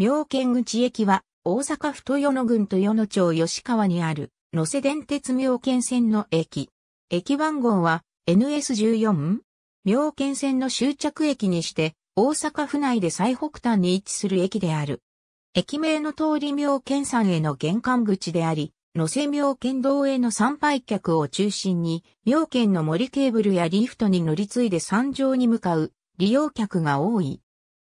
妙見口駅は、大阪府豊野郡豊野町吉川にある、野瀬電鉄妙見線の駅。駅番号は NS14? 妙見線の終着駅にして、大阪府内で最北端に位置する駅である。駅名の通り妙見山への玄関口であり、野瀬妙見堂への参拝客を中心に、妙見の森ケーブルやリフトに乗り継いで山上に向かう利用客が多い。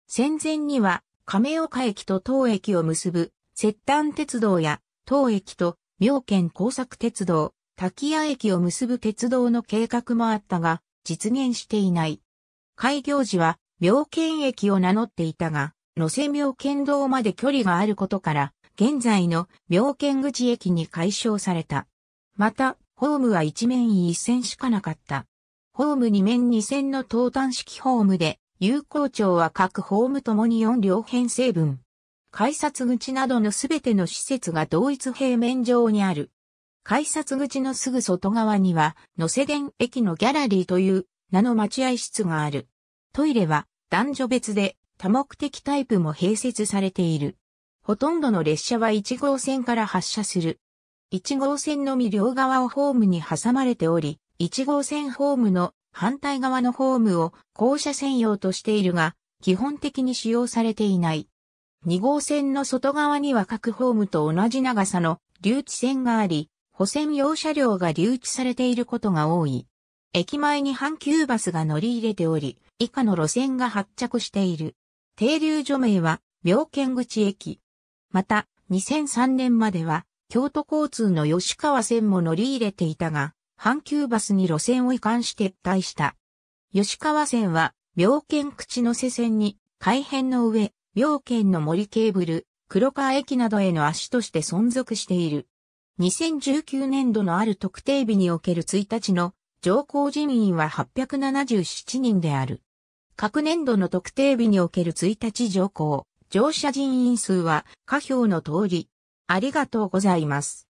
戦前には亀岡駅と当駅を結ぶ、石丹鉄道や、当駅と、妙見工作鉄道、滝谷駅を結ぶ鉄道の計画もあったが、実現していない。開業時は、妙見駅を名乗っていたが、野瀬妙見道まで距離があることから、現在の妙見口駅に解消された。また、ホームは一面一線しかなかった。ホーム2面2線の東端式ホームで、有効庁は各ホームともに4両編成分。改札口などのすべての施設が同一平面上にある。改札口のすぐ外側には、野瀬電駅のギャラリーという名の待合室がある。トイレは男女別で多目的タイプも併設されている。ほとんどの列車は1号線から発車する。1号線のみ両側をホームに挟まれており、1号線ホームの反対側のホームを校舎専用としているが、基本的に使用されていない。2号線の外側には各ホームと同じ長さの留置線があり、補線用車両が留置されていることが多い。駅前に阪急バスが乗り入れており、以下の路線が発着している。停留所名は、妙見口駅。また、2003年までは、京都交通の吉川線も乗り入れていたが、阪急バスに路線を移管して撤退した。吉川線は、妙見口の瀬線に、改編の上、妙見の森ケーブル、黒川駅などへの足として存続している。2019年度のある特定日における1日の乗降人員は877人である。各年度の特定日における1日乗降、乗車人員数は下表の通り。ありがとうございます。